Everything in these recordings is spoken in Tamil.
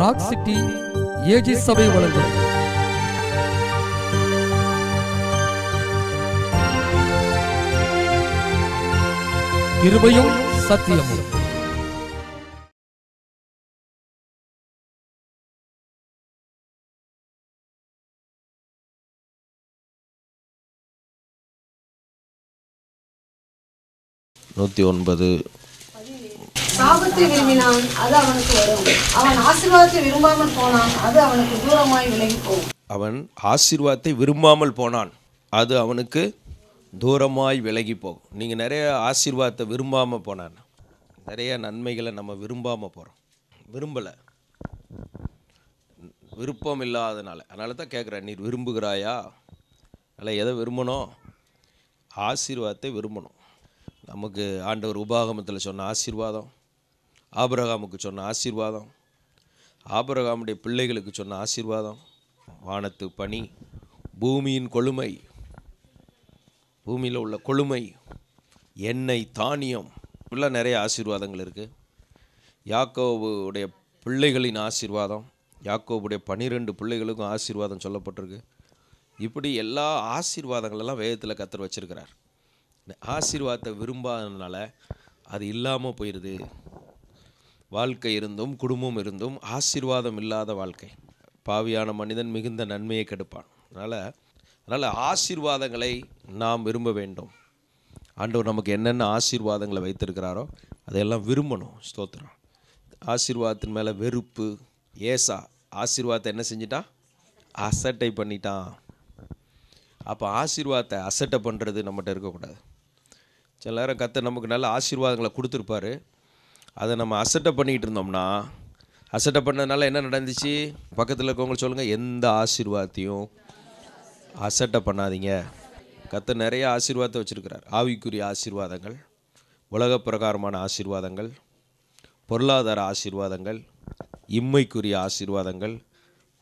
ராக் சிட்டி ஏஜி சபை வழங்கும் இருபையும் சத்தியமும் நூற்றி ஒன்பது சாபத்தை விரும்பினான் அது அவனுக்கு வரும் அவன் ஆசீர்வாதத்தை விரும்பாமல் போனான் அது அவனுக்கு தூரமாய் விலகி போகும் அவன் ஆசீர்வாதத்தை விரும்பாமல் போனான் அது அவனுக்கு தூரமாய் விலகி போகும் நீங்கள் நிறைய ஆசீர்வாதத்தை விரும்பாமல் போனான் நிறைய நன்மைகளை நம்ம விரும்பாமல் போகிறோம் விரும்பலை விருப்பம் இல்லாதனால அதனால தான் கேட்குறேன் நீ விரும்புகிறாயா அதில் எதை விரும்பணும் ஆசீர்வாதத்தை விரும்பணும் நமக்கு ஆண்டவர் உபாகமத்தில் சொன்ன ஆசீர்வாதம் ஆபரகாமுக்கு சொன்ன ஆசீர்வாதம் ஆபரகாமுடைய பிள்ளைகளுக்கு சொன்ன ஆசீர்வாதம் வானத்து பனி பூமியின் கொழுமை பூமியில் உள்ள கொழுமை எண்ணெய் தானியம் இப்படிலாம் நிறைய ஆசீர்வாதங்கள் இருக்குது யாக்கோவுடைய பிள்ளைகளின் ஆசீர்வாதம் யாக்கோவுடைய பன்னிரெண்டு பிள்ளைகளுக்கும் ஆசீர்வாதம் சொல்லப்பட்டிருக்கு இப்படி எல்லா ஆசீர்வாதங்களெல்லாம் வேதத்தில் கத்தர் வச்சுருக்கிறார் ஆசீர்வாதத்தை விரும்பாததுனால அது இல்லாமல் போயிடுது வாழ்க்கை இருந்தும் குடும்பம் இருந்தும் ஆசீர்வாதம் இல்லாத வாழ்க்கை பாவியான மனிதன் மிகுந்த நன்மையை கெடுப்பான் அதனால் அதனால் ஆசீர்வாதங்களை நாம் விரும்ப வேண்டும் ஆண்டவர் நமக்கு என்னென்ன ஆசீர்வாதங்களை வைத்திருக்கிறாரோ அதையெல்லாம் விரும்பணும் ஸ்தோத்திரம் ஆசீர்வாதத்தின் மேலே வெறுப்பு ஏசா ஆசீர்வாதத்தை என்ன செஞ்சிட்டான் அசட்டை பண்ணிட்டான் அப்போ ஆசீர்வாதத்தை அசட்டை பண்ணுறது நம்மகிட்ட இருக்கக்கூடாது சில நேரம் கத்தை நமக்கு நல்ல ஆசீர்வாதங்களை கொடுத்துருப்பாரு அதை நம்ம அசட்டை பண்ணிக்கிட்டு இருந்தோம்னா அசட்டை பண்ணதுனால என்ன நடந்துச்சு பக்கத்தில் இருக்கவங்க சொல்லுங்கள் எந்த ஆசீர்வாதத்தையும் அசட்டை பண்ணாதீங்க கத்த நிறைய ஆசீர்வாதத்தை வச்சுருக்கிறார் ஆவிக்குரிய ஆசீர்வாதங்கள் உலக பிரகாரமான ஆசீர்வாதங்கள் பொருளாதார ஆசீர்வாதங்கள் இம்மைக்குரிய ஆசீர்வாதங்கள்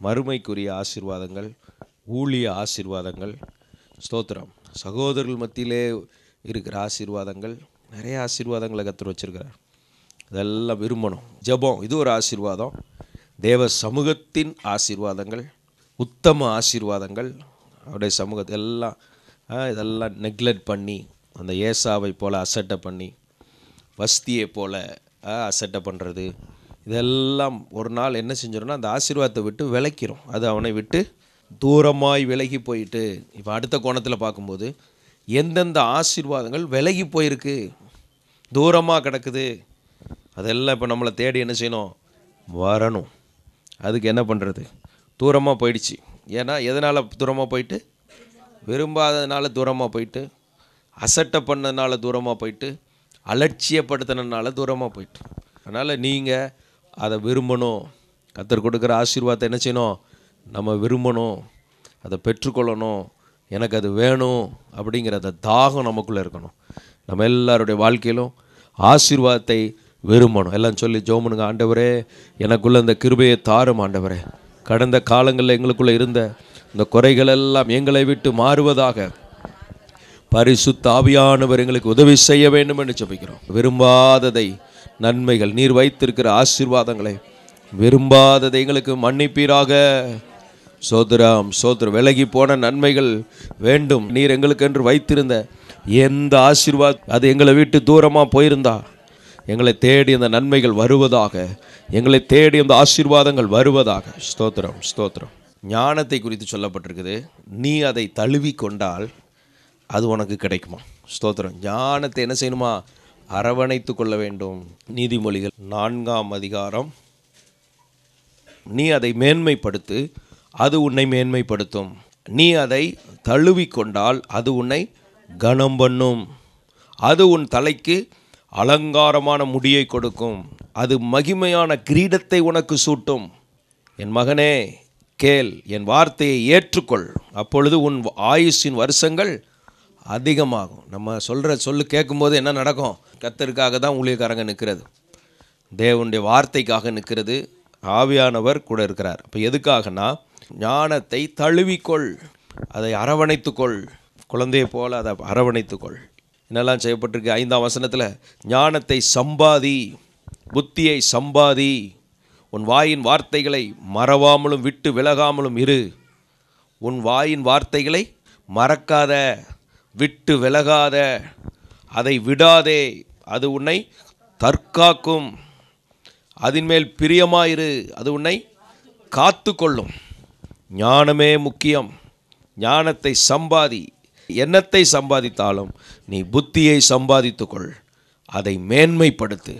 மறுமைக்குரிய ஆசீர்வாதங்கள் ஊழிய ஆசீர்வாதங்கள் ஸ்தோத்திரம் சகோதரர்கள் மத்தியிலே இருக்கிற ஆசீர்வாதங்கள் நிறைய ஆசீர்வாதங்களை கற்று வச்சுருக்கிறார் இதெல்லாம் விரும்பணும் ஜபம் இது ஒரு ஆசீர்வாதம் தேவ சமூகத்தின் ஆசீர்வாதங்கள் உத்தம ஆசீர்வாதங்கள் அவருடைய சமூகத்தை எல்லாம் இதெல்லாம் நெக்லெக்ட் பண்ணி அந்த ஏசாவை போல் அசட்டை பண்ணி வஸ்தியை போல் அசட்டை பண்ணுறது இதெல்லாம் ஒரு நாள் என்ன செஞ்சிடணும்னா அந்த ஆசீர்வாதத்தை விட்டு விளக்கிறோம் அது அவனை விட்டு தூரமாய் விலகி போயிட்டு இப்போ அடுத்த கோணத்தில் பார்க்கும்போது எந்தெந்த ஆசீர்வாதங்கள் விலகி போயிருக்கு தூரமாக கிடக்குது அதெல்லாம் இப்போ நம்மளை தேடி என்ன செய்யணும் வரணும் அதுக்கு என்ன பண்ணுறது தூரமாக போயிடுச்சு ஏன்னா எதனால் தூரமாக போயிட்டு விரும்பாததுனால தூரமாக போயிட்டு அசட்டை பண்ணதுனால தூரமாக போயிட்டு அலட்சியப்படுத்தினால தூரமாக போயிட்டு அதனால் நீங்கள் அதை விரும்பணும் கத்தர் கொடுக்குற ஆசீர்வாதத்தை என்ன செய்யணும் நம்ம விரும்பணும் அதை பெற்றுக்கொள்ளணும் எனக்கு அது வேணும் அப்படிங்கிற அந்த தாகம் நமக்குள்ளே இருக்கணும் நம்ம எல்லாருடைய வாழ்க்கையிலும் ஆசீர்வாதத்தை விரும்பணும் எல்லாம் சொல்லி ஜோமனுங்க ஆண்டவரே எனக்குள்ளே அந்த கிருபையை தாரும் ஆண்டவரே கடந்த காலங்களில் எங்களுக்குள்ளே இருந்த இந்த குறைகள் எல்லாம் எங்களை விட்டு மாறுவதாக பரிசுத்த ஆவியானவர் எங்களுக்கு உதவி செய்ய வேண்டும் என்று சொல்லிக்கிறோம் விரும்பாததை நன்மைகள் நீர் வைத்திருக்கிற ஆசீர்வாதங்களை விரும்பாததை எங்களுக்கு மன்னிப்பீராக சோதரம் சோதரம் விலகி போன நன்மைகள் வேண்டும் நீர் எங்களுக்கு என்று வைத்திருந்த எந்த ஆசீர்வாத் அது எங்களை விட்டு தூரமாக போயிருந்தா எங்களை தேடி அந்த நன்மைகள் வருவதாக எங்களை தேடி அந்த ஆசீர்வாதங்கள் வருவதாக ஸ்தோத்திரம் ஸ்தோத்திரம் ஞானத்தை குறித்து சொல்லப்பட்டிருக்குது நீ அதை தழுவி கொண்டால் அது உனக்கு கிடைக்குமா ஸ்தோத்திரம் ஞானத்தை என்ன செய்யணுமா அரவணைத்து கொள்ள வேண்டும் நீதிமொழிகள் நான்காம் அதிகாரம் நீ அதை மேன்மைப்படுத்து அது உன்னை மேன்மைப்படுத்தும் நீ அதை தழுவிக்கொண்டால் அது உன்னை கனம் பண்ணும் அது உன் தலைக்கு அலங்காரமான முடியை கொடுக்கும் அது மகிமையான கிரீடத்தை உனக்கு சூட்டும் என் மகனே கேள் என் வார்த்தையை ஏற்றுக்கொள் அப்பொழுது உன் ஆயுஷின் வருஷங்கள் அதிகமாகும் நம்ம சொல்கிற சொல்லு கேட்கும்போது என்ன நடக்கும் கத்தருக்காக தான் ஊழியக்காரங்க நிற்கிறது தேவனுடைய வார்த்தைக்காக நிற்கிறது ஆவியானவர் கூட இருக்கிறார் இப்போ எதுக்காகனா ஞானத்தை தழுவிக்கொள் அதை அரவணைத்துக்கொள் குழந்தையை போல் அதை அரவணைத்துக்கொள் என்னெல்லாம் செய்யப்பட்டிருக்கு ஐந்தாம் வசனத்தில் ஞானத்தை சம்பாதி புத்தியை சம்பாதி உன் வாயின் வார்த்தைகளை மறவாமலும் விட்டு விலகாமலும் இரு உன் வாயின் வார்த்தைகளை மறக்காத விட்டு விலகாத அதை விடாதே அது உன்னை தற்காக்கும் அதன் மேல் பிரியமாயிரு அது உன்னை காத்து கொள்ளும் ஞானமே முக்கியம் ஞானத்தை சம்பாதி எண்ணத்தை சம்பாதித்தாலும் நீ புத்தியை சம்பாதித்துக்கொள் அதை மேன்மைப்படுத்து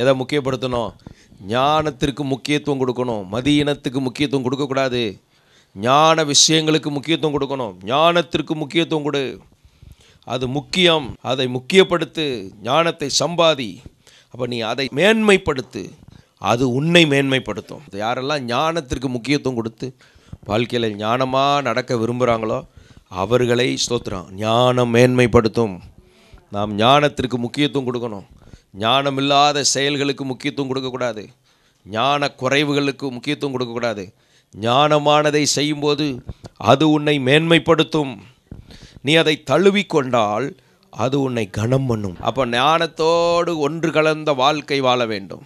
எதை முக்கியப்படுத்தணும் ஞானத்திற்கு முக்கியத்துவம் கொடுக்கணும் மதியினத்துக்கு முக்கியத்துவம் கொடுக்கக்கூடாது ஞான விஷயங்களுக்கு முக்கியத்துவம் கொடுக்கணும் ஞானத்திற்கு முக்கியத்துவம் கொடு அது முக்கியம் அதை முக்கியப்படுத்து ஞானத்தை சம்பாதி அப்போ நீ அதை மேன்மைப்படுத்து அது உன்னை மேன்மைப்படுத்தும் யாரெல்லாம் ஞானத்திற்கு முக்கியத்துவம் கொடுத்து வாழ்க்கையில் ஞானமாக நடக்க விரும்புகிறாங்களோ அவர்களை ஸ்தோத்திரம் ஞானம் மேன்மைப்படுத்தும் நாம் ஞானத்திற்கு முக்கியத்துவம் கொடுக்கணும் ஞானம் இல்லாத செயல்களுக்கு முக்கியத்துவம் கொடுக்கக்கூடாது ஞான குறைவுகளுக்கு முக்கியத்துவம் கொடுக்கக்கூடாது ஞானமானதை செய்யும்போது அது உன்னை மேன்மைப்படுத்தும் நீ அதை தழுவிக்கொண்டால் அது உன்னை கனம் பண்ணும் அப்போ ஞானத்தோடு ஒன்று கலந்த வாழ்க்கை வாழ வேண்டும்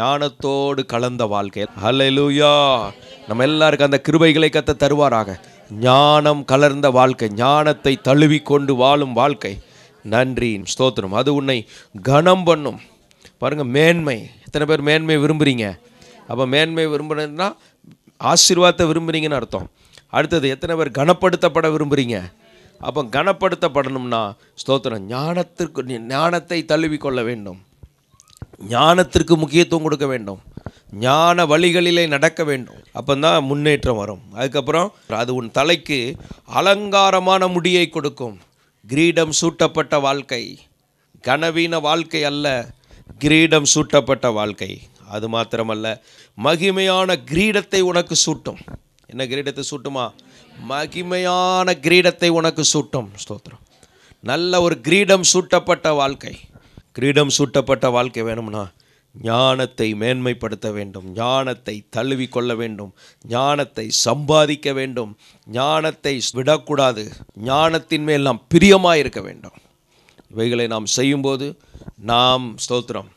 ஞானத்தோடு கலந்த வாழ்க்கை ஹலெலுயா நம்ம எல்லாருக்கும் அந்த கிருபைகளை கத்த தருவாராக ஞானம் கலர்ந்த வாழ்க்கை ஞானத்தை தழுவிக்கொண்டு வாழும் வாழ்க்கை நன்றி ஸ்தோத்திரம் அது உன்னை கனம் பண்ணும் பாருங்கள் மேன்மை எத்தனை பேர் மேன்மை விரும்புகிறீங்க அப்போ மேன்மை விரும்புகிறதுனா ஆசீர்வாதத்தை விரும்புகிறீங்கன்னு அர்த்தம் அடுத்தது எத்தனை பேர் கனப்படுத்தப்பட விரும்புகிறீங்க அப்போ கனப்படுத்தப்படணும்னா ஸ்தோத்திரம் ஞானத்திற்கு ஞானத்தை தழுவிக்கொள்ள வேண்டும் ஞானத்திற்கு முக்கியத்துவம் கொடுக்க வேண்டும் ஞான வழிகளிலே நடக்க வேண்டும் அப்போ தான் முன்னேற்றம் வரும் அதுக்கப்புறம் அது உன் தலைக்கு அலங்காரமான முடியை கொடுக்கும் கிரீடம் சூட்டப்பட்ட வாழ்க்கை கனவீன வாழ்க்கை அல்ல கிரீடம் சூட்டப்பட்ட வாழ்க்கை அது மாத்திரமல்ல மகிமையான கிரீடத்தை உனக்கு சூட்டும் என்ன கிரீடத்தை சூட்டுமா மகிமையான கிரீடத்தை உனக்கு சூட்டும் ஸ்தோத்திரம் நல்ல ஒரு கிரீடம் சூட்டப்பட்ட வாழ்க்கை கிரீடம் சூட்டப்பட்ட வாழ்க்கை வேணும்னா ஞானத்தை மேன்மைப்படுத்த வேண்டும் ஞானத்தை தழுவி கொள்ள வேண்டும் ஞானத்தை சம்பாதிக்க வேண்டும் ஞானத்தை விடக்கூடாது ஞானத்தின் மேல் நாம் பிரியமாக இருக்க வேண்டும் இவைகளை நாம் செய்யும்போது நாம் ஸ்தோத்திரம்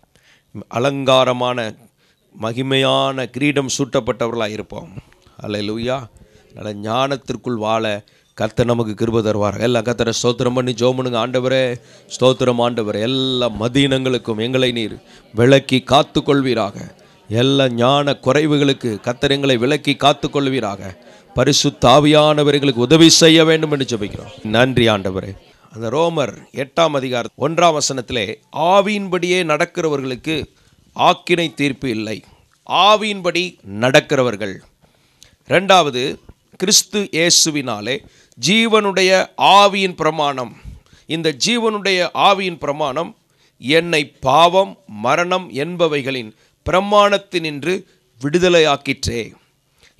அலங்காரமான மகிமையான கிரீடம் சூட்டப்பட்டவர்களாக இருப்போம் அல்ல லூயா நல்ல ஞானத்திற்குள் வாழ கத்தர் நமக்கு கிருப தருவார்கள் எல்லாம் கத்தரை ஸ்தோத்திரம் பண்ணி ஜோமனுங்க ஆண்டவரே ஸ்தோத்திரம் ஆண்டவர் எல்லா மதீனங்களுக்கும் எங்களை நீர் விளக்கி காத்து கொள்வீராக எல்லா ஞான குறைவுகளுக்கு கத்தர் எங்களை விளக்கி காத்து கொள்வீராக பரிசு தாவியானவர்களுக்கு உதவி செய்ய வேண்டும் என்று சொல்லிக்கிறோம் நன்றி ஆண்டவரே அந்த ரோமர் எட்டாம் அதிகார ஒன்றாம் வசனத்திலே ஆவியின்படியே நடக்கிறவர்களுக்கு ஆக்கினை தீர்ப்பு இல்லை ஆவியின்படி நடக்கிறவர்கள் ரெண்டாவது கிறிஸ்து இயேசுவினாலே ஜீவனுடைய ஆவியின் பிரமாணம் இந்த ஜீவனுடைய ஆவியின் பிரமாணம் என்னை பாவம் மரணம் என்பவைகளின் பிரமாணத்தினின்று விடுதலையாக்கிற்றே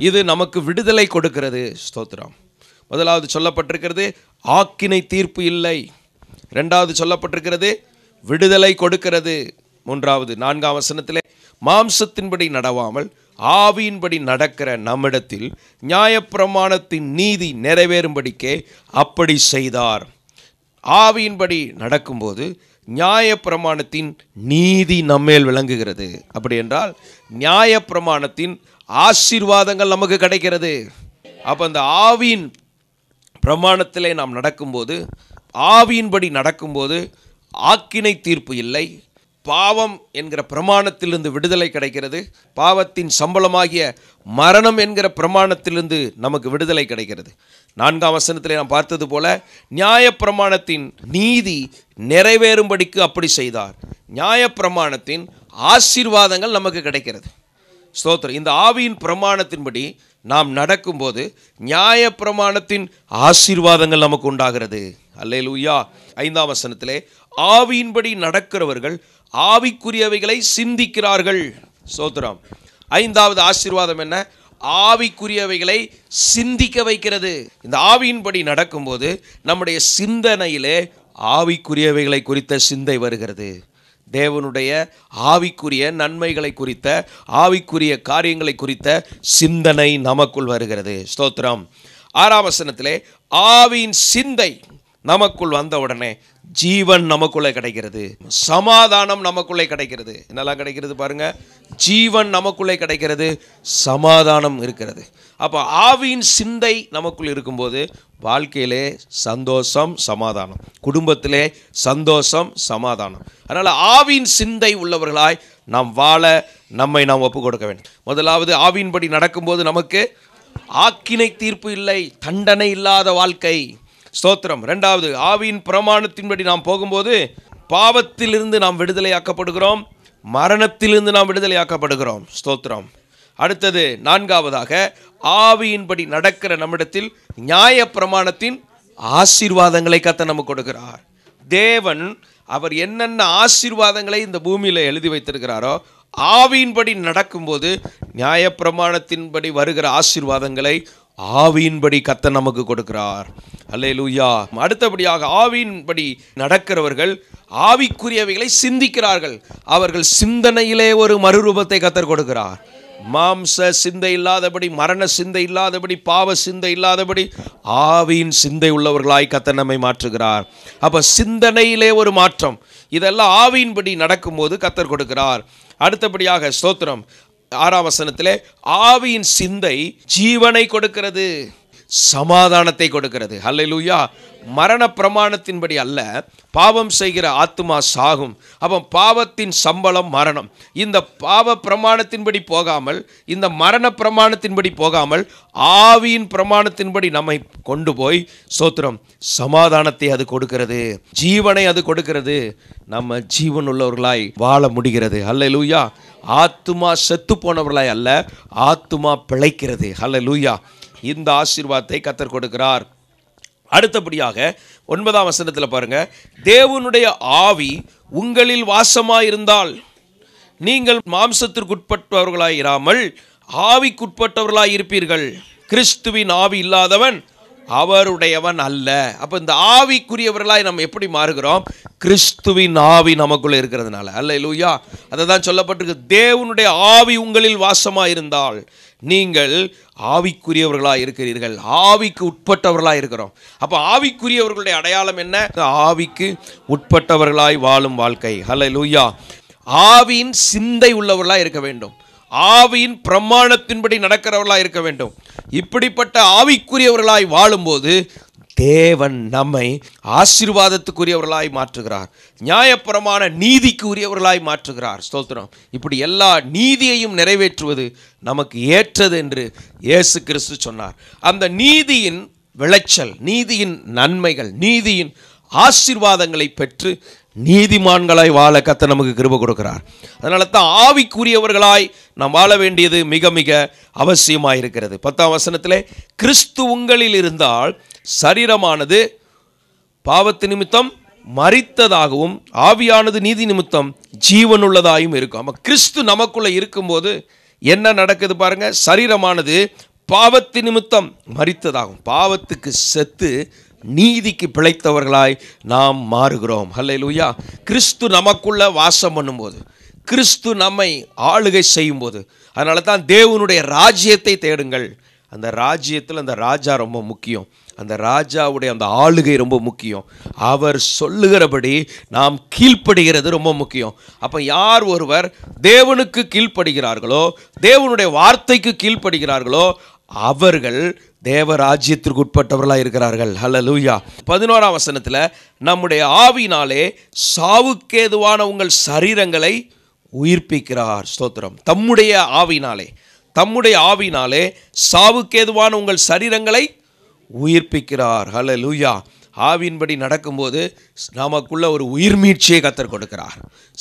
இது நமக்கு விடுதலை கொடுக்கிறது ஸ்தோத்திரம் முதலாவது சொல்லப்பட்டிருக்கிறது ஆக்கினை தீர்ப்பு இல்லை ரெண்டாவது சொல்லப்பட்டிருக்கிறது விடுதலை கொடுக்கிறது மூன்றாவது நான்காம் வசனத்திலே மாம்சத்தின்படி நடவாமல் ஆவியின்படி நடக்கிற நம்மிடத்தில் நியாயப்பிரமாணத்தின் நீதி நிறைவேறும்படிக்கே அப்படி செய்தார் ஆவியின்படி நடக்கும்போது நியாயப்பிரமாணத்தின் நீதி நம்மேல் விளங்குகிறது அப்படி என்றால் நியாயப்பிரமாணத்தின் ஆசீர்வாதங்கள் நமக்கு கிடைக்கிறது அப்போ அந்த ஆவியின் பிரமாணத்திலே நாம் நடக்கும்போது ஆவியின்படி நடக்கும்போது ஆக்கினை தீர்ப்பு இல்லை பாவம் என்கிற பிரமாணத்திலிருந்து விடுதலை கிடைக்கிறது பாவத்தின் சம்பளமாகிய மரணம் என்கிற பிரமாணத்திலிருந்து நமக்கு விடுதலை கிடைக்கிறது நான்காம் வசனத்தில் நாம் பார்த்தது போல நியாயப்பிரமாணத்தின் நீதி நிறைவேறும்படிக்கு அப்படி செய்தார் நியாயப்பிரமாணத்தின் ஆசீர்வாதங்கள் நமக்கு கிடைக்கிறது ஸ்தோத்திரம் இந்த ஆவியின் பிரமாணத்தின்படி நாம் நடக்கும்போது நியாய பிரமாணத்தின் ஆசீர்வாதங்கள் நமக்கு உண்டாகிறது அல்லே ஐந்தாம் வசனத்திலே ஆவியின்படி நடக்கிறவர்கள் ஆவிக்குரியவைகளை சிந்திக்கிறார்கள் சோத்ரம் ஐந்தாவது ஆசீர்வாதம் என்ன ஆவிக்குரியவைகளை சிந்திக்க வைக்கிறது இந்த ஆவியின்படி நடக்கும்போது நம்முடைய சிந்தனையிலே ஆவிக்குரியவைகளை குறித்த சிந்தை வருகிறது தேவனுடைய ஆவிக்குரிய நன்மைகளை குறித்த ஆவிக்குரிய காரியங்களை குறித்த சிந்தனை நமக்குள் வருகிறது ஸ்தோத்திரம் ஆறாம் வசனத்திலே ஆவியின் சிந்தை நமக்குள் வந்தவுடனே ஜீவன் நமக்குள்ளே கிடைக்கிறது சமாதானம் நமக்குள்ளே கிடைக்கிறது என்னெல்லாம் கிடைக்கிறது பாருங்க ஜீவன் நமக்குள்ளே கிடைக்கிறது சமாதானம் இருக்கிறது அப்போ ஆவியின் சிந்தை நமக்குள் இருக்கும்போது வாழ்க்கையிலே சந்தோஷம் சமாதானம் குடும்பத்திலே சந்தோஷம் சமாதானம் அதனால் ஆவியின் சிந்தை உள்ளவர்களாய் நாம் வாழ நம்மை நாம் ஒப்பு கொடுக்க வேண்டும் முதலாவது ஆவியின்படி நடக்கும்போது நமக்கு ஆக்கினை தீர்ப்பு இல்லை தண்டனை இல்லாத வாழ்க்கை ஸ்தோத்திரம் ரெண்டாவது ஆவியின் பிரமாணத்தின்படி நாம் போகும்போது பாவத்திலிருந்து நாம் விடுதலையாக்கப்படுகிறோம் மரணத்திலிருந்து நாம் விடுதலையாக்கப்படுகிறோம் ஸ்தோத்திரம் அடுத்தது நான்காவதாக ஆவியின்படி நடக்கிற நம்மிடத்தில் நியாய பிரமாணத்தின் ஆசீர்வாதங்களை கத்த நம்ம கொடுக்கிறார் தேவன் அவர் என்னென்ன ஆசீர்வாதங்களை இந்த பூமியில் எழுதி வைத்திருக்கிறாரோ ஆவியின்படி நடக்கும்போது நியாயப்பிரமாணத்தின்படி வருகிற ஆசீர்வாதங்களை ஆவியின்படி கத்த நமக்கு கொடுக்கிறார் அல்லே லூயா அடுத்தபடியாக ஆவியின்படி நடக்கிறவர்கள் ஆவிக்குரியவைகளை சிந்திக்கிறார்கள் அவர்கள் சிந்தனையிலே ஒரு மறுரூபத்தை கத்தர் கொடுக்கிறார் மாம்ச சிந்தை இல்லாதபடி மரண சிந்தை இல்லாதபடி பாவ சிந்தை இல்லாதபடி ஆவியின் சிந்தை உள்ளவர்களாய் கத்த நம்மை மாற்றுகிறார் அப்போ சிந்தனையிலே ஒரு மாற்றம் இதெல்லாம் ஆவியின்படி நடக்கும்போது கத்தர் கொடுக்கிறார் அடுத்தபடியாக ஸ்தோத்திரம் ஆறாம் வசனத்தில் ஆவியின் சிந்தை ஜீவனை கொடுக்கிறது சமாதானத்தை கொடுக்கிறது ஹல்லெலூயா மரண பிரமாணத்தின்படி அல்ல பாவம் செய்கிற ஆத்மா சாகும் அப்போ பாவத்தின் சம்பளம் மரணம் இந்த பாவ பிரமாணத்தின்படி போகாமல் இந்த மரண பிரமாணத்தின்படி போகாமல் ஆவியின் பிரமாணத்தின்படி நம்மை கொண்டு போய் சோத்திரம் சமாதானத்தை அது கொடுக்கிறது ஜீவனை அது கொடுக்கிறது நம்ம ஜீவன் உள்ளவர்களாய் வாழ முடிகிறது அல்ல லூயா ஆத்துமா செத்து போனவர்களாய் அல்ல ஆத்துமா பிழைக்கிறது அல்ல லூயா இந்த ஆசீர்வாதத்தை கத்தர் கொடுக்கிறார் அடுத்தபடியாக ஒன்பதாம் வசனத்தில் பாருங்கள் தேவனுடைய ஆவி உங்களில் வாசமாக இருந்தால் நீங்கள் மாம்சத்திற்குட்பட்டவர்களாக இராமல் ஆவிக்குட்பட்டவர்களாக இருப்பீர்கள் கிறிஸ்துவின் ஆவி இல்லாதவன் அவருடையவன் அல்ல அப்போ இந்த ஆவிக்குரியவர்களாய் நம்ம எப்படி மாறுகிறோம் கிறிஸ்துவின் ஆவி நமக்குள்ளே இருக்கிறதுனால அல்ல லூயா அதை தான் சொல்லப்பட்டிருக்கு தேவனுடைய ஆவி உங்களில் வாசமாக இருந்தால் நீங்கள் ஆவிக்குரியவர்களாக இருக்கிறீர்கள் ஆவிக்கு உட்பட்டவர்களாக இருக்கிறோம் அப்போ ஆவிக்குரியவர்களுடைய அடையாளம் என்ன ஆவிக்கு உட்பட்டவர்களாய் வாழும் வாழ்க்கை ஹலோ லூயா ஆவியின் சிந்தை உள்ளவர்களாக இருக்க வேண்டும் ஆவியின் பிரமாணத்தின்படி நடக்கிறவர்களாக இருக்க வேண்டும் இப்படிப்பட்ட ஆவிக்குரியவர்களாய் வாழும்போது தேவன் நம்மை ஆசீர்வாதத்துக்குரியவர்களாய் மாற்றுகிறார் நியாயப்புறமான நீதிக்கு உரியவர்களாய் மாற்றுகிறார் ஸ்தோத்திரம் இப்படி எல்லா நீதியையும் நிறைவேற்றுவது நமக்கு ஏற்றது என்று இயேசு கிறிஸ்து சொன்னார் அந்த நீதியின் விளைச்சல் நீதியின் நன்மைகள் நீதியின் ஆசீர்வாதங்களை பெற்று நீதிமான்களாய் வாழ கத்த நமக்கு கிருப கொடுக்கிறார் அதனால தான் ஆவிக்குரியவர்களாய் நாம் வாழ வேண்டியது மிக மிக அவசியமாக இருக்கிறது பத்தாம் வசனத்தில் கிறிஸ்து உங்களில் இருந்தால் சரீரமானது பாவத்து நிமித்தம் மறித்ததாகவும் ஆவியானது நீதி நிமித்தம் ஜீவனுள்ளதாகவும் இருக்கும் ஆமாம் கிறிஸ்து நமக்குள்ளே இருக்கும்போது என்ன நடக்குது பாருங்கள் சரீரமானது பாவத்து நிமித்தம் மறித்ததாகும் பாவத்துக்கு செத்து நீதிக்கு பிழைத்தவர்களாய் நாம் மாறுகிறோம் ஹல்லே லூயா கிறிஸ்து நமக்குள்ளே வாசம் பண்ணும்போது கிறிஸ்து நம்மை ஆளுகை செய்யும்போது அதனால தான் தேவனுடைய ராஜ்யத்தை தேடுங்கள் அந்த ராஜ்யத்தில் அந்த ராஜா ரொம்ப முக்கியம் அந்த ராஜாவுடைய அந்த ஆளுகை ரொம்ப முக்கியம் அவர் சொல்லுகிறபடி நாம் கீழ்ப்படுகிறது ரொம்ப முக்கியம் அப்போ யார் ஒருவர் தேவனுக்கு கீழ்ப்படுகிறார்களோ தேவனுடைய வார்த்தைக்கு கீழ்ப்படுகிறார்களோ அவர்கள் தேவராஜ்யத்திற்கு உட்பட்டவர்களாக இருக்கிறார்கள் ஹலோ லூயா பதினோராம் வசனத்தில் நம்முடைய ஆவினாலே சாவுக்கேதுவான உங்கள் சரீரங்களை உயிர்ப்பிக்கிறார் ஸ்தோத்திரம் தம்முடைய ஆவினாலே தம்முடைய ஆவினாலே சாவுக்கேதுவான உங்கள் சரீரங்களை உயிர்ப்பிக்கிறார் ஹலோ லூயா ஆவின்படி நடக்கும்போது நமக்குள்ள ஒரு உயிர் மீட்சியை கத்தர் கொடுக்கிறார்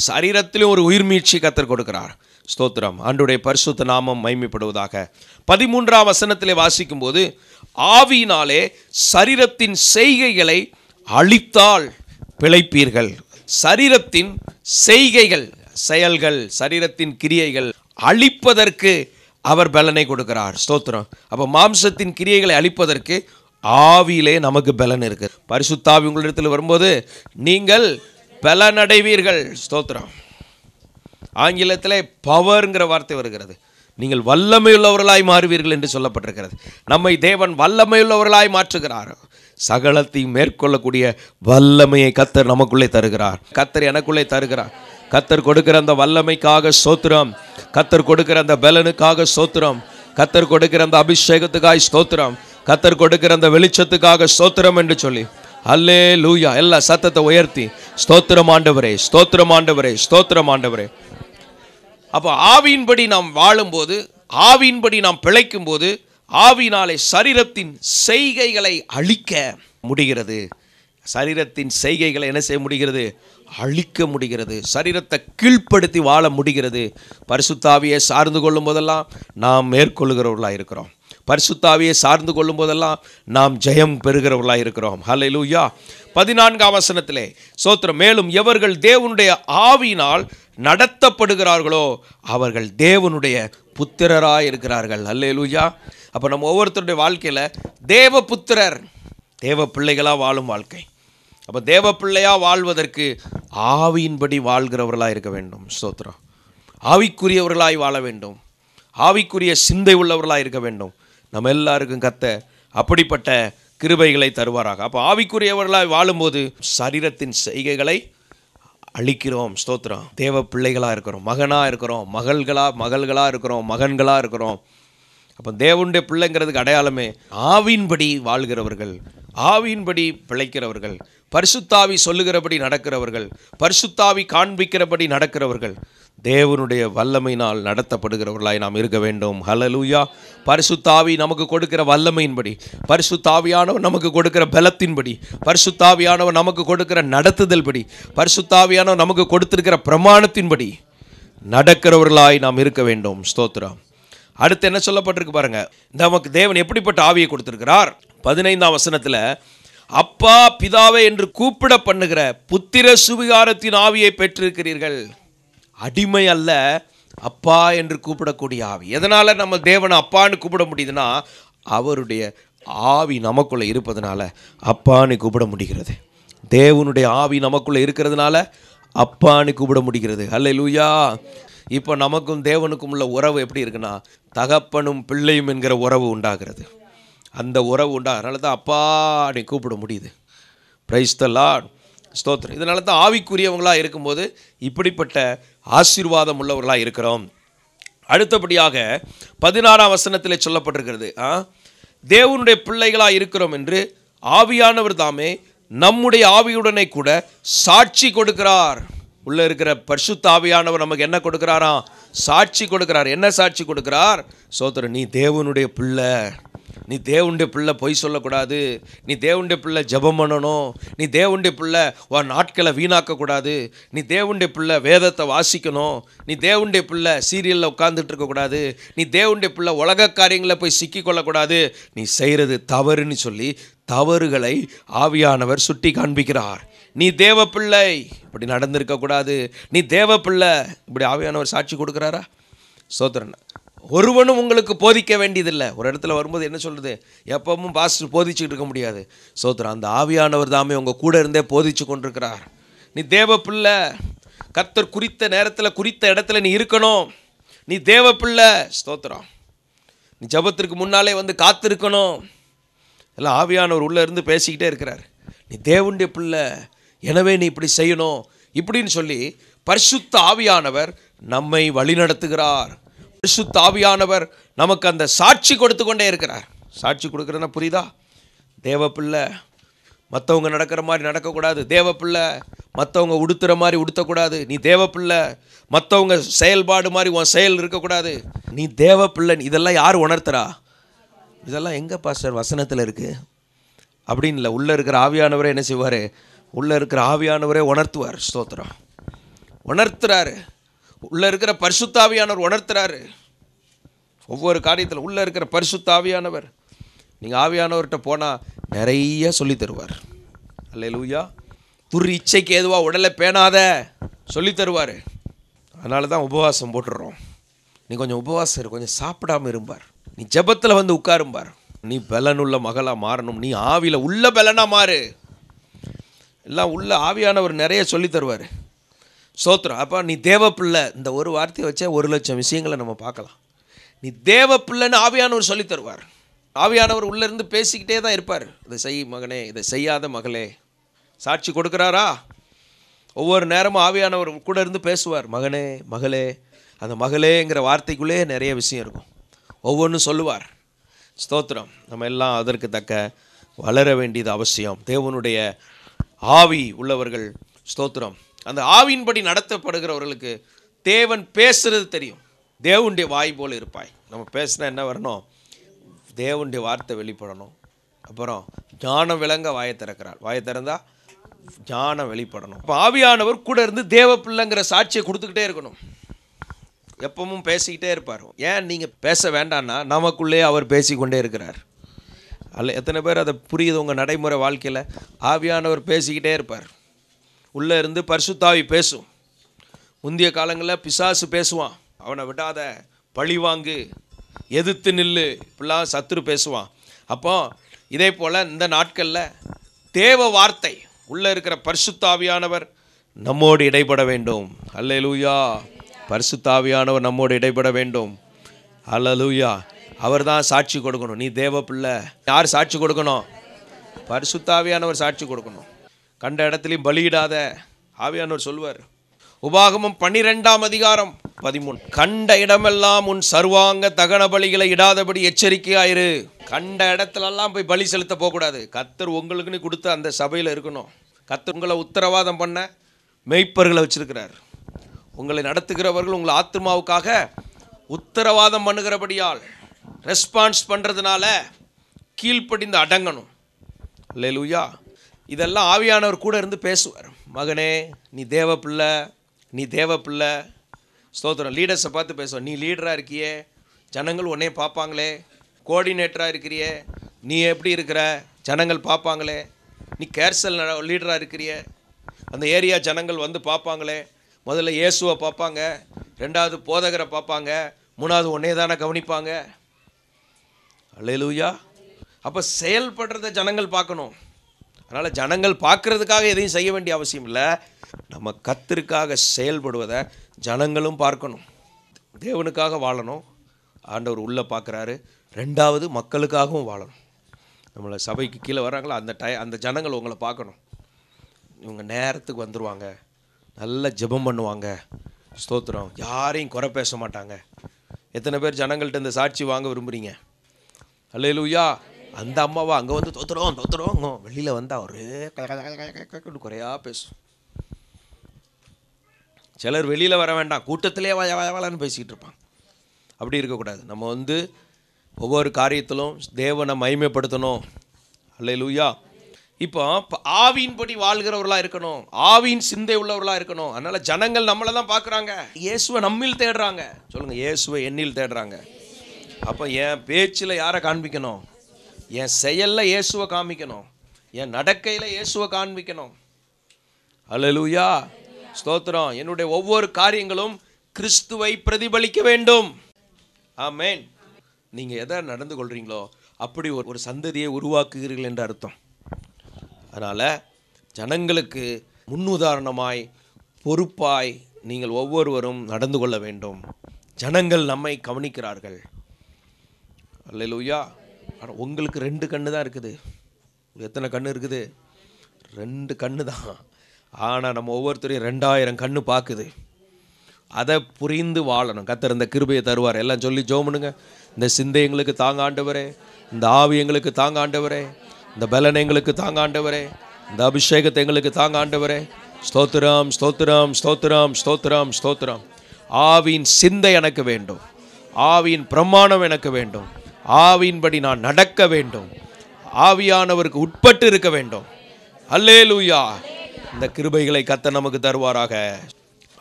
சரீரத்திலும் ஒரு உயிர் மீட்சியை கத்தர் கொடுக்கிறார் ஸ்தோத்திரம் அன்றுடைய பரிசுத்த நாமம் மைமைப்படுவதாக பதிமூன்றாம் வசனத்திலே வாசிக்கும்போது ஆவியினாலே சரீரத்தின் செய்கைகளை அழித்தால் பிழைப்பீர்கள் சரீரத்தின் செய்கைகள் செயல்கள் சரீரத்தின் கிரியைகள் அழிப்பதற்கு அவர் பலனை கொடுக்கிறார் ஸ்தோத்திரம் அப்போ மாம்சத்தின் கிரியைகளை அழிப்பதற்கு ஆவியிலே நமக்கு பலன் இருக்கு பரிசுத்தாவி உங்களிடத்தில் வரும்போது நீங்கள் பலனடைவீர்கள் ஸ்தோத்திரம் ஆங்கிலத்தில் பவர்ங்கிற வார்த்தை வருகிறது நீங்கள் வல்லமையுள்ளவர்களாய் மாறுவீர்கள் என்று சொல்லப்பட்டிருக்கிறது நம்மை தேவன் வல்லமையுள்ளவர்களாய் மாற்றுகிறார் சகலத்தையும் மேற்கொள்ளக்கூடிய வல்லமையை கத்தர் நமக்குள்ளே தருகிறார் கத்தர் எனக்குள்ளே தருகிறார் கத்தர் கொடுக்கிற அந்த வல்லமைக்காக சோத்திரம் கத்தர் கொடுக்கிற அந்த பலனுக்காக சோத்திரம் கத்தர் கொடுக்கிற அந்த அபிஷேகத்துக்காய் ஸ்தோத்திரம் கத்தர் கொடுக்கிற அந்த வெளிச்சத்துக்காக சோத்திரம் என்று சொல்லி அல்லே லூயா எல்லா சத்தத்தை உயர்த்தி ஸ்தோத்திரம் ஆண்டவரே ஸ்தோத்திரம் ஆண்டவரே ஸ்தோத்திரம் ஆண்டவரே அப்போ ஆவியின்படி நாம் வாழும்போது ஆவியின்படி நாம் பிழைக்கும் போது ஆவினாலே சரீரத்தின் செய்கைகளை அழிக்க முடிகிறது சரீரத்தின் செய்கைகளை என்ன செய்ய முடிகிறது அழிக்க முடிகிறது சரீரத்தை கீழ்ப்படுத்தி வாழ முடிகிறது பரிசுத்தாவியை சார்ந்து கொள்ளும் போதெல்லாம் நாம் மேற்கொள்கிறவர்களாக இருக்கிறோம் பரிசுத்தாவியை சார்ந்து கொள்ளும் போதெல்லாம் நாம் ஜெயம் பெறுகிறவர்களாக இருக்கிறோம் ஹலை லூயா பதினான்காம் வசனத்திலே சோத்திரம் மேலும் எவர்கள் தேவனுடைய ஆவியினால் நடத்தப்படுகிறார்களோ அவர்கள் தேவனுடைய புத்திரராக இருக்கிறார்கள் அல்லே லூயா அப்போ நம்ம ஒவ்வொருத்தருடைய வாழ்க்கையில் தேவ புத்திரர் தேவ பிள்ளைகளாக வாழும் வாழ்க்கை அப்போ தேவ பிள்ளையாக வாழ்வதற்கு ஆவியின்படி வாழ்கிறவர்களாக இருக்க வேண்டும் சோத்திரம் ஆவிக்குரியவர்களாய் வாழ வேண்டும் ஆவிக்குரிய சிந்தை உள்ளவர்களாக இருக்க வேண்டும் நம்ம எல்லாருக்கும் கத்த அப்படிப்பட்ட கிருபைகளை தருவாராக அப்போ ஆவிக்குரியவர்களாக வாழும்போது சரீரத்தின் செய்கைகளை அழிக்கிறோம் ஸ்தோத்திரம் தேவ பிள்ளைகளாக இருக்கிறோம் மகனாக இருக்கிறோம் மகள்களாக மகள்களாக இருக்கிறோம் மகன்களாக இருக்கிறோம் அப்போ தேவனுடைய பிள்ளைங்கிறதுக்கு அடையாளமே ஆவின்படி வாழ்கிறவர்கள் ஆவியின்படி பிழைக்கிறவர்கள் பரிசுத்தாவி சொல்லுகிறபடி நடக்கிறவர்கள் பரிசுத்தாவி காண்பிக்கிறபடி நடக்கிறவர்கள் தேவனுடைய வல்லமையினால் நடத்தப்படுகிறவர்களாய் நாம் இருக்க வேண்டும் ஹலலூயா பரிசுத்தாவி நமக்கு கொடுக்கிற வல்லமையின்படி பரிசுத்தாவியானவர் நமக்கு கொடுக்கிற பலத்தின்படி பரிசுத்தாவியானவர் நமக்கு கொடுக்கிற நடத்துதல் படி பரிசுத்தாவியானவர் நமக்கு கொடுத்திருக்கிற பிரமாணத்தின்படி நடக்கிறவர்களாய் நாம் இருக்க வேண்டும் ஸ்தோத்ரா அடுத்து என்ன சொல்லப்பட்டிருக்கு பாருங்க நமக்கு தேவன் எப்படிப்பட்ட ஆவியை கொடுத்திருக்கிறார் பதினைந்தாம் வசனத்தில் அப்பா பிதாவே என்று கூப்பிட பண்ணுகிற புத்திர சுவிகாரத்தின் ஆவியை பெற்றிருக்கிறீர்கள் அடிமை அல்ல அப்பா என்று கூப்பிடக்கூடிய ஆவி எதனால் நம்ம தேவனை அப்பான்னு கூப்பிட முடியுதுன்னா அவருடைய ஆவி நமக்குள்ளே இருப்பதனால அப்பான்னு கூப்பிட முடிகிறது தேவனுடைய ஆவி நமக்குள்ளே இருக்கிறதுனால அப்பான்னு கூப்பிட முடிகிறது அல்ல லூயா இப்போ நமக்கும் தேவனுக்கும் உள்ள உறவு எப்படி இருக்குன்னா தகப்பனும் பிள்ளையும் என்கிற உறவு உண்டாகிறது அந்த உறவு உண்டா அதனால தான் அப்பா நீ கூப்பிட முடியுது பிரைஸ் த லார்ட் ஸ்தோத்திரம் இதனால தான் ஆவிக்குரியவங்களாக இருக்கும்போது இப்படிப்பட்ட ஆசீர்வாதம் உள்ளவர்களாக இருக்கிறோம் அடுத்தபடியாக பதினாறாம் வசனத்தில் சொல்லப்பட்டிருக்கிறது ஆ தேவனுடைய பிள்ளைகளாக இருக்கிறோம் என்று ஆவியானவர் தாமே நம்முடைய ஆவியுடனே கூட சாட்சி கொடுக்கிறார் உள்ளே இருக்கிற பரிசுத்த ஆவியானவர் நமக்கு என்ன கொடுக்குறாராம் சாட்சி கொடுக்குறார் என்ன சாட்சி கொடுக்குறார் சோதரன் நீ தேவனுடைய பிள்ளை நீ தேவனுடைய பிள்ளை பொய் சொல்லக்கூடாது நீ தேவனுடைய பிள்ளை ஜபம் பண்ணணும் நீ தேவனுடைய பிள்ளை உன் நாட்களை வீணாக்கக்கூடாது நீ தேவனுடைய பிள்ளை வேதத்தை வாசிக்கணும் நீ தேவனுடைய பிள்ளை சீரியலில் உட்காந்துட்டு இருக்கக்கூடாது நீ தேவனுடைய பிள்ளை உலக காரியங்களில் போய் சிக்கிக்கொள்ளக்கூடாது நீ செய்கிறது தவறுன்னு சொல்லி தவறுகளை ஆவியானவர் சுட்டி காண்பிக்கிறார் நீ தேவ பிள்ளை இப்படி கூடாது நீ தேவ பிள்ளை இப்படி ஆவியானவர் சாட்சி கொடுக்குறாரா சோதரன் ஒருவனும் உங்களுக்கு போதிக்க வேண்டியதில்லை ஒரு இடத்துல வரும்போது என்ன சொல்கிறது எப்பவும் பாஸ்டர் போதிச்சுக்கிட்டு இருக்க முடியாது சோத்திரம் அந்த ஆவியானவர் தாமே உங்கள் கூட இருந்தே போதிச்சு கொண்டிருக்கிறார் நீ தேவ பிள்ளை கத்தர் குறித்த நேரத்தில் குறித்த இடத்துல நீ இருக்கணும் நீ தேவ பிள்ளை ஸ்தோத்திரம் நீ ஜபத்திற்கு முன்னாலே வந்து காத்திருக்கணும் எல்லாம் ஆவியானவர் உள்ளே இருந்து பேசிக்கிட்டே இருக்கிறார் நீ தேவனுடைய பிள்ளை எனவே நீ இப்படி செய்யணும் இப்படின்னு சொல்லி பரிசுத்த ஆவியானவர் நம்மை வழிநடத்துகிறார் பரிசுத்த ஆவியானவர் நமக்கு அந்த சாட்சி கொடுத்து கொண்டே இருக்கிறார் சாட்சி கொடுக்குறதுனா புரியுதா தேவ பிள்ளை மற்றவங்க நடக்கிற மாதிரி நடக்கக்கூடாது தேவ பிள்ளை மற்றவங்க உடுத்துற மாதிரி உடுத்தக்கூடாது நீ தேவ பிள்ளை மற்றவங்க செயல்பாடு மாதிரி உன் செயல் இருக்கக்கூடாது நீ தேவ பிள்ளை இதெல்லாம் யார் உணர்த்துறா இதெல்லாம் எங்கே பாஸ்டர் வசனத்தில் இருக்குது அப்படின்னு இல்லை உள்ளே இருக்கிற ஆவியானவரை என்ன செய்வார் உள்ளே இருக்கிற ஆவியானவரே உணர்த்துவார் ஸ்தோத்திரம் உணர்த்துறாரு உள்ளே இருக்கிற பரிசுத்தாவியானவர் உணர்த்துறாரு ஒவ்வொரு காரியத்தில் உள்ளே இருக்கிற பரிசுத்தாவியானவர் நீங்கள் ஆவியானவர்கிட்ட போனால் நிறைய சொல்லி தருவார் அல்ல லூயா இச்சைக்கு எதுவாக உடலை பேணாத சொல்லி தருவார் அதனால தான் உபவாசம் போட்டுடுறோம் நீ கொஞ்சம் உபவாசம் இரு கொஞ்சம் சாப்பிடாமல் இருப்பார் நீ ஜபத்தில் வந்து உட்காரும்பார் நீ பலனுள்ள மகளாக மாறணும் நீ ஆவியில் உள்ள பலனாக மாறு எல்லாம் உள்ள ஆவியானவர் நிறைய சொல்லி தருவார் சோத்திரம் அப்போ நீ தேவ பிள்ளை இந்த ஒரு வார்த்தையை வச்சே ஒரு லட்சம் விஷயங்களை நம்ம பார்க்கலாம் நீ தேவ பிள்ளைன்னு ஆவியானவர் சொல்லி தருவார் ஆவியானவர் உள்ளேருந்து பேசிக்கிட்டே தான் இருப்பார் இதை செய் மகனே இதை செய்யாத மகளே சாட்சி கொடுக்குறாரா ஒவ்வொரு நேரமும் ஆவியானவர் கூட இருந்து பேசுவார் மகனே மகளே அந்த மகளேங்கிற வார்த்தைக்குள்ளே நிறைய விஷயம் இருக்கும் ஒவ்வொன்றும் சொல்லுவார் ஸ்தோத்திரம் நம்ம எல்லாம் அதற்கு தக்க வளர வேண்டியது அவசியம் தேவனுடைய ஆவி உள்ளவர்கள் ஸ்தோத்திரம் அந்த ஆவியின்படி நடத்தப்படுகிறவர்களுக்கு தேவன் பேசுறது தெரியும் தேவனுடைய வாய் போல் இருப்பாய் நம்ம பேசினா என்ன வரணும் தேவனுடைய வார்த்தை வெளிப்படணும் அப்புறம் ஞானம் விளங்க வாயை திறக்கிறார் வாயை திறந்தால் ஞானம் வெளிப்படணும் இப்போ ஆவியானவர் கூட இருந்து தேவ பிள்ளைங்கிற சாட்சியை கொடுத்துக்கிட்டே இருக்கணும் எப்பவும் பேசிக்கிட்டே இருப்பார் ஏன் நீங்கள் பேச வேண்டாம்னா நமக்குள்ளே அவர் பேசிக்கொண்டே இருக்கிறார் அல்ல எத்தனை பேர் அதை புரியுது உங்கள் நடைமுறை வாழ்க்கையில் ஆவியானவர் பேசிக்கிட்டே இருப்பார் உள்ளே இருந்து பரிசுத்தாவி பேசும் முந்தைய காலங்களில் பிசாசு பேசுவான் அவனை விடாத பழிவாங்கு எதிர்த்து நில்லு இப்படிலாம் சத்துரு பேசுவான் அப்போ இதே போல் இந்த நாட்களில் தேவ வார்த்தை உள்ளே இருக்கிற பரிசுத்தாவியானவர் நம்மோடு இடைப்பட வேண்டும் அல்ல லூயா பரிசுத்தாவியானவர் நம்மோடு இடைப்பட வேண்டும் அல்ல லூயா அவர் தான் சாட்சி கொடுக்கணும் நீ தேவ பிள்ளை யார் சாட்சி கொடுக்கணும் பரிசுத்தாவியானவர் சாட்சி கொடுக்கணும் கண்ட இடத்துலையும் பலியிடாத ஆவியானவர் சொல்லுவார் உபாகமும் பன்னிரெண்டாம் அதிகாரம் பதிமூணு கண்ட இடமெல்லாம் உன் சர்வாங்க தகன பலிகளை இடாதபடி எச்சரிக்கையாயிரு கண்ட இடத்துலலாம் போய் பலி செலுத்த போகக்கூடாது கத்தர் உங்களுக்குன்னு கொடுத்த அந்த சபையில் இருக்கணும் கத்தர் உங்களை உத்தரவாதம் பண்ண மெய்ப்பர்களை வச்சிருக்கிறார் உங்களை நடத்துகிறவர்கள் உங்கள் ஆத்மாவுக்காக உத்தரவாதம் பண்ணுகிறபடியால் ரெஸ்பான்ஸ் பண்ணுறதுனால கீழ்ப்படிந்து அடங்கணும் இல்லை லூயா இதெல்லாம் ஆவியானவர் கூட இருந்து பேசுவார் மகனே நீ தேவ பிள்ளை நீ தேவ பிள்ளை ஸ்தோத்திரம் லீடர்ஸை பார்த்து பேசுவோம் நீ லீடராக இருக்கியே ஜனங்கள் உன்னே பார்ப்பாங்களே கோஆர்டினேட்டராக இருக்கிறியே நீ எப்படி இருக்கிற ஜனங்கள் பார்ப்பாங்களே நீ கேர்சல் லீடராக இருக்கிறிய அந்த ஏரியா ஜனங்கள் வந்து பார்ப்பாங்களே முதல்ல இயேசுவை பார்ப்பாங்க ரெண்டாவது போதகரை பார்ப்பாங்க மூணாவது ஒன்றே தானே கவனிப்பாங்க அல்லையிலூயா அப்போ செயல்படுறத ஜனங்கள் பார்க்கணும் அதனால் ஜனங்கள் பார்க்குறதுக்காக எதையும் செய்ய வேண்டிய அவசியம் இல்லை நம்ம கத்திற்காக செயல்படுவதை ஜனங்களும் பார்க்கணும் தேவனுக்காக வாழணும் ஆண்டவர் உள்ளே பார்க்குறாரு ரெண்டாவது மக்களுக்காகவும் வாழணும் நம்மளை சபைக்கு கீழே வராங்களோ அந்த டய அந்த ஜனங்கள் உங்களை பார்க்கணும் இவங்க நேரத்துக்கு வந்துடுவாங்க நல்லா ஜெபம் பண்ணுவாங்க ஸ்தோத்திரம் யாரையும் குறை பேச மாட்டாங்க எத்தனை பேர் ஜனங்கள்கிட்ட இந்த சாட்சி வாங்க விரும்புகிறீங்க அல்ல அந்த அம்மாவா அங்கே வந்து தோத்துறோம் தோத்துறோம் வெளியில் வந்தால் ஒரு குறையா பேசும் சிலர் வெளியில் வர வேண்டாம் கூட்டத்திலே வளன்னு பேசிக்கிட்டு இருப்பாங்க அப்படி இருக்கக்கூடாது நம்ம வந்து ஒவ்வொரு காரியத்திலும் தேவனை மைமைப்படுத்தணும் அல்ல லூயா இப்போ ஆவியின்படி வாழ்கிறவர்களாக இருக்கணும் ஆவியின் சிந்தை உள்ளவர்களாக இருக்கணும் அதனால் ஜனங்கள் நம்மளை தான் பார்க்குறாங்க இயேசுவை நம்மில் தேடுறாங்க சொல்லுங்கள் இயேசுவை எண்ணில் தேடுறாங்க அப்போ என் பேச்சில் யாரை காண்பிக்கணும் என் செயலில் இயேசுவை காமிக்கணும் என் நடக்கையில் இயேசுவை காண்பிக்கணும் அலலுயா ஸ்தோத்திரம் என்னுடைய ஒவ்வொரு காரியங்களும் கிறிஸ்துவை பிரதிபலிக்க வேண்டும் ஆமேன் நீங்கள் எதை நடந்து கொள்கிறீங்களோ அப்படி ஒரு ஒரு சந்ததியை உருவாக்குகிறீர்கள் என்று அர்த்தம் அதனால் ஜனங்களுக்கு முன்னுதாரணமாய் பொறுப்பாய் நீங்கள் ஒவ்வொருவரும் நடந்து கொள்ள வேண்டும் ஜனங்கள் நம்மை கவனிக்கிறார்கள் அல்லையா ஆனால் உங்களுக்கு ரெண்டு கண்ணு தான் இருக்குது எத்தனை கண்ணு இருக்குது ரெண்டு கண்ணு தான் ஆனால் நம்ம ஒவ்வொருத்தரையும் ரெண்டாயிரம் கண்ணு பார்க்குது அதை புரிந்து வாழணும் கத்தர் இந்த கிருபையை தருவார் எல்லாம் சொல்லி ஜோமனுங்க இந்த சிந்தை எங்களுக்கு தாங்க இந்த ஆவி எங்களுக்கு தாங்க ஆண்டவரே இந்த பலன் எங்களுக்கு தாங்க ஆண்டவரே இந்த அபிஷேகத்தை எங்களுக்கு தாங்க ஆண்டவரே ஸ்தோத்திரம் ஸ்தோத்திரம் ஸ்தோத்திரம் ஸ்தோத்திரம் ஸ்தோத்திரம் ஆவியின் சிந்தை எனக்கு வேண்டும் ஆவியின் பிரமாணம் எனக்கு வேண்டும் ஆவியின்படி நான் நடக்க வேண்டும் ஆவியானவருக்கு உட்பட்டு இருக்க வேண்டும் அல்லே லூயா இந்த கிருபைகளை கத்த நமக்கு தருவாராக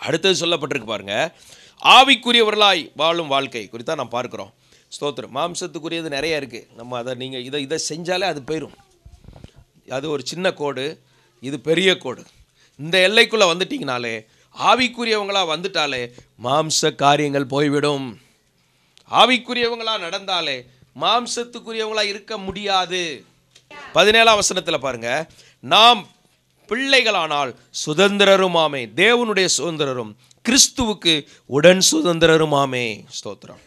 அடுத்தது சொல்லப்பட்டிருக்கு பாருங்க ஆவிக்குரியவர்களாய் வாழும் வாழ்க்கை குறித்தா நான் பார்க்குறோம் ஸ்தோத்திரம் மாம்சத்துக்குரியது நிறைய இருக்குது நம்ம அதை நீங்கள் இதை இதை செஞ்சாலே அது போயிடும் அது ஒரு சின்ன கோடு இது பெரிய கோடு இந்த எல்லைக்குள்ளே வந்துட்டிங்கனாலே ஆவிக்குரியவங்களாக வந்துட்டாலே மாம்ச காரியங்கள் போய்விடும் ஆவிக்குரியவங்களாக நடந்தாலே மாம்சத்துக்குரியவங்களாக இருக்க முடியாது பதினேழாம் வசனத்தில் பாருங்க நாம் பிள்ளைகளானால் சுதந்திரருமாமே தேவனுடைய சுதந்திரரும் கிறிஸ்துவுக்கு உடன் சுதந்திரருமாமே ஸ்தோத்திரம்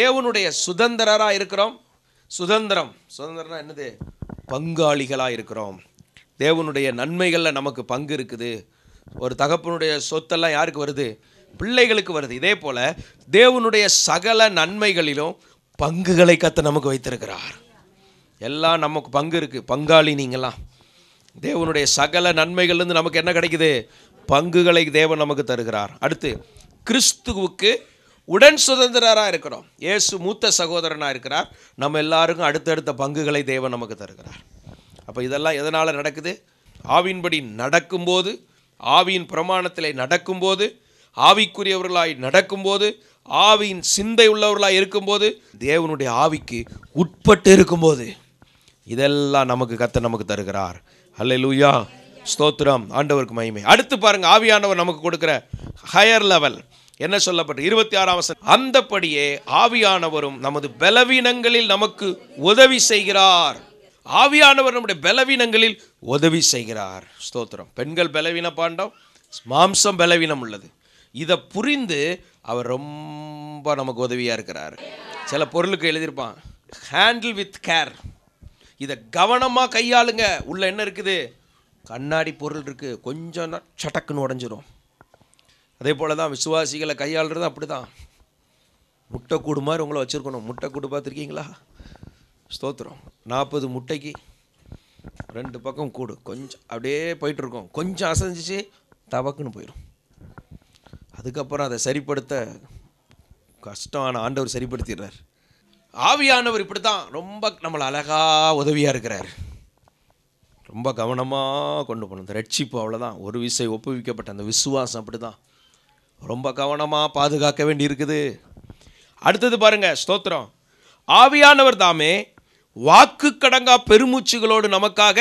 தேவனுடைய சுதந்திரராக இருக்கிறோம் சுதந்திரம் சுதந்திரம்னா என்னது பங்காளிகளாக இருக்கிறோம் தேவனுடைய நன்மைகளில் நமக்கு பங்கு இருக்குது ஒரு தகப்பனுடைய சொத்தெல்லாம் யாருக்கு வருது பிள்ளைகளுக்கு வருது இதே போல் தேவனுடைய சகல நன்மைகளிலும் பங்குகளை கத்த நமக்கு வைத்திருக்கிறார் எல்லாம் நமக்கு பங்கு இருக்குது பங்காளி நீங்களாம் தேவனுடைய சகல நன்மைகள்லேருந்து நமக்கு என்ன கிடைக்குது பங்குகளை தேவன் நமக்கு தருகிறார் அடுத்து கிறிஸ்துவுக்கு உடன் சுதந்திரராக இருக்கிறோம் இயேசு மூத்த சகோதரனாக இருக்கிறார் நம்ம எல்லாருக்கும் அடுத்தடுத்த பங்குகளை தேவன் நமக்கு தருகிறார் அப்போ இதெல்லாம் எதனால் நடக்குது ஆவின்படி நடக்கும்போது ஆவியின் பிரமாணத்தில் நடக்கும்போது ஆவிக்குரியவர்களாய் நடக்கும்போது ஆவியின் சிந்தை உள்ளவர்களாக இருக்கும்போது தேவனுடைய ஆவிக்கு உட்பட்டு இருக்கும்போது இதெல்லாம் நமக்கு கத்த நமக்கு தருகிறார் அல்ல லூயா ஸ்தோத்திரம் ஆண்டவருக்கு மகிமை அடுத்து பாருங்க ஆவியானவர் நமக்கு கொடுக்குற ஹையர் லெவல் என்ன சொல்லப்பட்ட இருபத்தி ஆறாம் அந்தபடியே ஆவியானவரும் நமது பலவீனங்களில் நமக்கு உதவி செய்கிறார் ஆவியானவர் நம்முடைய பலவீனங்களில் உதவி செய்கிறார் ஸ்தோத்திரம் பெண்கள் பலவீன பாண்டம் மாம்சம் பலவீனம் உள்ளது இதை புரிந்து அவர் ரொம்ப நமக்கு உதவியாக இருக்கிறார் சில பொருளுக்கு எழுதியிருப்பான் ஹேண்டில் வித் கேர் இதை கவனமாக கையாளுங்க உள்ளே என்ன இருக்குது கண்ணாடி பொருள் இருக்குது கொஞ்சம் சடக்குன்னு சட்டக்குன்னு உடஞ்சிரும் அதே போல் தான் விசுவாசிகளை கையாளுறது அப்படி தான் முட்டைக்கூடு மாதிரி உங்களை வச்சுருக்கணும் முட்டைக்கூடு பார்த்துருக்கீங்களா ஸ்தோத்திரம் நாற்பது முட்டைக்கு ரெண்டு பக்கம் கூடு கொஞ்சம் அப்படியே போயிட்டுருக்கோம் கொஞ்சம் அசைஞ்சிச்சு தவக்குன்னு போயிடும் அதுக்கப்புறம் அதை சரிப்படுத்த கஷ்டமான ஆண்டவர் சரிப்படுத்திடுறார் ஆவியானவர் இப்படி தான் ரொம்ப நம்மளை அழகாக உதவியாக இருக்கிறார் ரொம்ப கவனமாக கொண்டு போகணும் இந்த ரட்சிப்பு அவ்வளோதான் ஒரு விசை ஒப்புவிக்கப்பட்ட அந்த விசுவாசம் அப்படி தான் ரொம்ப கவனமாக பாதுகாக்க வேண்டி இருக்குது அடுத்தது பாருங்கள் ஸ்தோத்திரம் ஆவியானவர் தாமே வாக்கு கடங்கா பெருமூச்சுகளோடு நமக்காக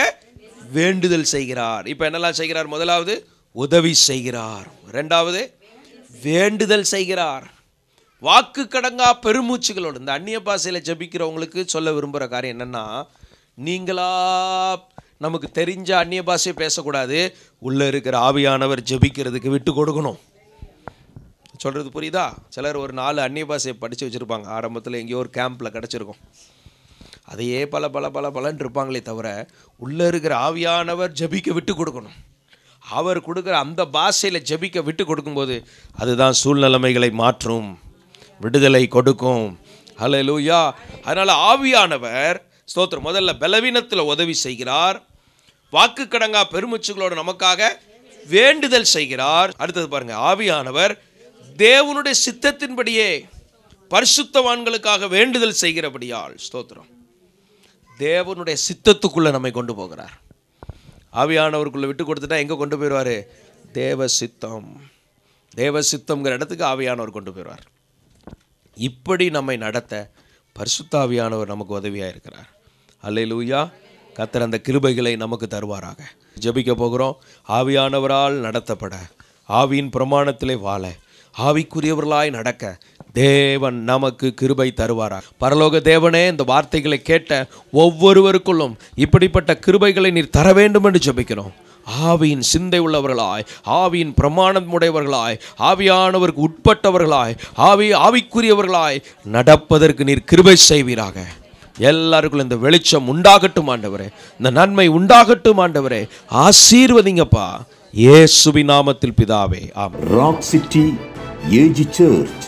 வேண்டுதல் செய்கிறார் இப்போ என்னெல்லாம் செய்கிறார் முதலாவது உதவி செய்கிறார் ரெண்டாவது வேண்டுதல் செய்கிறார் வாக்கு கடங்கா பெருமூச்சுகளோடு இந்த அந்நிய பாசையில் ஜபிக்கிறவங்களுக்கு சொல்ல விரும்புகிற காரியம் என்னென்னா நீங்களா நமக்கு தெரிஞ்ச அந்நிய பாஷையை பேசக்கூடாது உள்ளே இருக்கிற ஆவியானவர் ஜபிக்கிறதுக்கு விட்டு கொடுக்கணும் சொல்கிறது புரியுதா சிலர் ஒரு நாலு அந்நிய பாஷையை படித்து வச்சுருப்பாங்க ஆரம்பத்தில் எங்கேயோ ஒரு கேம்பில் கிடச்சிருக்கும் அதையே பல பல பல பலன் இருப்பாங்களே தவிர உள்ளே இருக்கிற ஆவியானவர் ஜபிக்க விட்டு கொடுக்கணும் அவர் கொடுக்குற அந்த பாஷையில் ஜெபிக்க விட்டு கொடுக்கும்போது அதுதான் சூழ்நிலைமைகளை மாற்றும் விடுதலை கொடுக்கும் ஹலோ லூயா அதனால் ஆவியானவர் ஸ்தோத்திரம் முதல்ல பலவீனத்தில் உதவி செய்கிறார் வாக்கு கடங்கா பெருமிச்சுகளோடு நமக்காக வேண்டுதல் செய்கிறார் அடுத்தது பாருங்க ஆவியானவர் தேவனுடைய சித்தத்தின்படியே பரிசுத்தவான்களுக்காக வேண்டுதல் செய்கிறபடியால் ஸ்தோத்திரம் தேவனுடைய சித்தத்துக்குள்ளே நம்மை கொண்டு போகிறார் ஆவியானவருக்குள்ளே விட்டு கொடுத்துட்டா எங்கே கொண்டு போயிடுவார் தேவ சித்தம் தேவ சித்தம்ங்கிற இடத்துக்கு ஆவியானவர் கொண்டு போயிடுவார் இப்படி நம்மை நடத்த பரிசுத்தாவியானவர் நமக்கு உதவியாக இருக்கிறார் அல்லையிலூயா கத்தர் அந்த கிருபைகளை நமக்கு தருவாராக ஜபிக்க போகிறோம் ஆவியானவரால் நடத்தப்பட ஆவியின் பிரமாணத்திலே வாழ ஆவிக்குரியவர்களாய் நடக்க தேவன் நமக்கு கிருபை தருவாராக பரலோக தேவனே இந்த வார்த்தைகளை கேட்ட ஒவ்வொருவருக்குள்ளும் இப்படிப்பட்ட கிருபைகளை நீர் தர வேண்டும் என்று ஜபிக்கிறோம் ஆவியின் சிந்தை உள்ளவர்களாய் ஆவியின் பிரமாணம் உடையவர்களாய் ஆவியானவருக்கு உட்பட்டவர்களாய் ஆவி ஆவிக்குரியவர்களாய் நடப்பதற்கு நீர் கிருபை செய்வீராக எல்லாருக்குள்ள இந்த வெளிச்சம் உண்டாகட்டும் ஆண்டவரே இந்த நன்மை உண்டாகட்டும் ஆண்டவரே ஆசீர்வதிங்கப்பா ஏசுபி நாமத்தில் பிதாவே ஆம் rock city AG church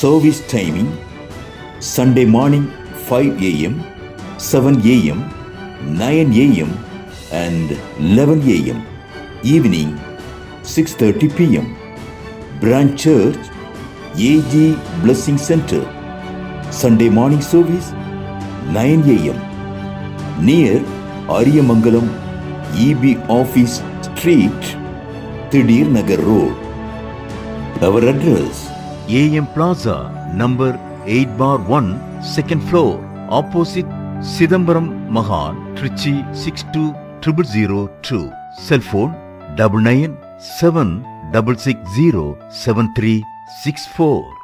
service timing Sunday morning five AM seven AM nine AM and eleven AM evening six thirty PM branch church AG blessing centre Sunday morning service nine AM near Ariyamangalam EB office street Thideer Nagar road our address AM plaza number eight four one second floor opposite Chidambaram மகான் Trichy six two triple zero two cellphone double nine seven double six zero seven three six four